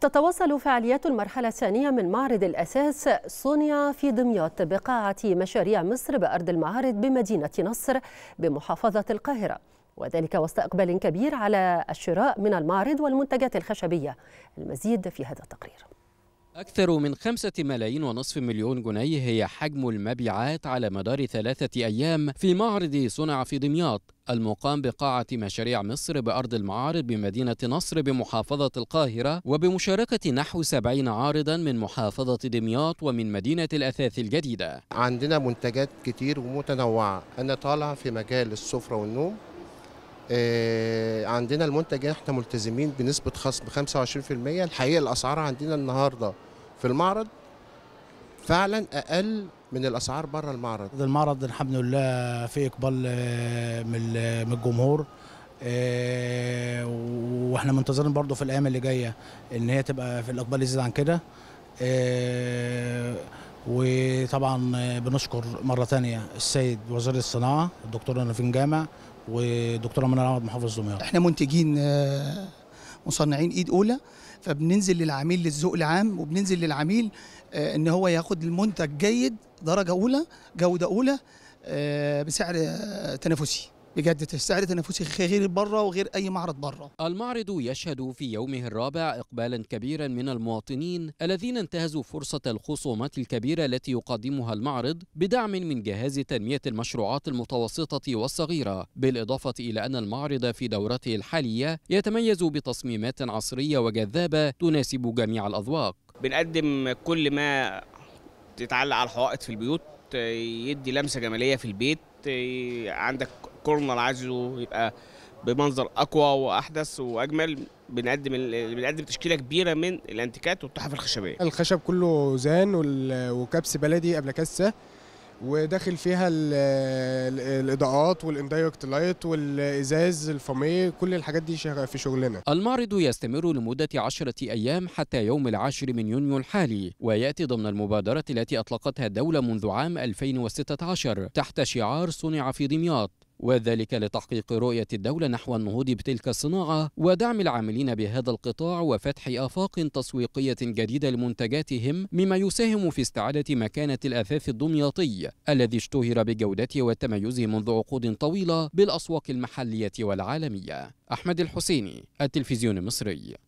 تتواصل فعاليات المرحلة الثانية من معرض الأساس صنع في دمياط بقاعة مشاريع مصر بأرض المعارض بمدينة نصر بمحافظة القاهرة وذلك وسط إقبال كبير على الشراء من المعرض والمنتجات الخشبية المزيد في هذا التقرير أكثر من خمسة ملايين ونصف مليون جنيه هي حجم المبيعات على مدار ثلاثة أيام في معرض صنع في دمياط المقام بقاعة مشاريع مصر بأرض المعارض بمدينة نصر بمحافظة القاهرة وبمشاركة نحو سبعين عارضا من محافظة دمياط ومن مدينة الأثاث الجديدة عندنا منتجات كتير ومتنوعة أنا طالع في مجال السفرة والنوم آه، عندنا المنتج احنا ملتزمين بنسبه خصم 25% الحقيقه الاسعار عندنا النهارده في المعرض فعلا اقل من الاسعار بره المعرض المعرض الحمد لله في اقبال آه، من الجمهور آه، واحنا منتظرين برضو في الايام اللي جايه ان هي تبقى في الاقبال يزيد عن كده آه، وطبعا بنشكر مره ثانيه السيد وزير الصناعه الدكتور نافين جامع والدكتوره منى عمر محافظ دمياط احنا منتجين مصنعين ايد اولى فبننزل للعميل للذوق العام وبننزل للعميل آه، ان هو ياخد المنتج جيد درجه اولى جوده اولى آه، بسعر آه، تنافسي بجد السعر نفسي غير بره وغير أي معرض بره المعرض يشهد في يومه الرابع إقبالا كبيرا من المواطنين الذين انتهزوا فرصة الخصومات الكبيرة التي يقدمها المعرض بدعم من جهاز تنمية المشروعات المتوسطة والصغيرة بالإضافة إلى أن المعرض في دورته الحالية يتميز بتصميمات عصرية وجذابة تناسب جميع الأذواق بنقدم كل ما تتعلق على الحوائط في البيوت يدي لمسة جمالية في البيت عندك كورنر عايزه يبقى بمنظر اقوى واحدث واجمل بنقدم بنقدم تشكيله كبيره من الانتيكات والتحف الخشبيه الخشب كله زان وكبس بلدي قبل كسه وداخل فيها الاضاءات والاندايركت لايت والازاز الفاميه كل الحاجات دي في شغلنا المعرض يستمر لمده عشرة ايام حتى يوم العاشر من يونيو الحالي وياتي ضمن المبادره التي اطلقتها الدوله منذ عام 2016 تحت شعار صنع في دمياط وذلك لتحقيق رؤية الدولة نحو النهوض بتلك الصناعة ودعم العاملين بهذا القطاع وفتح آفاق تسويقية جديدة لمنتجاتهم مما يساهم في استعادة مكانة الأثاث الدمياطي الذي اشتهر بجودته والتميز منذ عقود طويلة بالأسواق المحلية والعالمية أحمد الحسيني التلفزيون المصري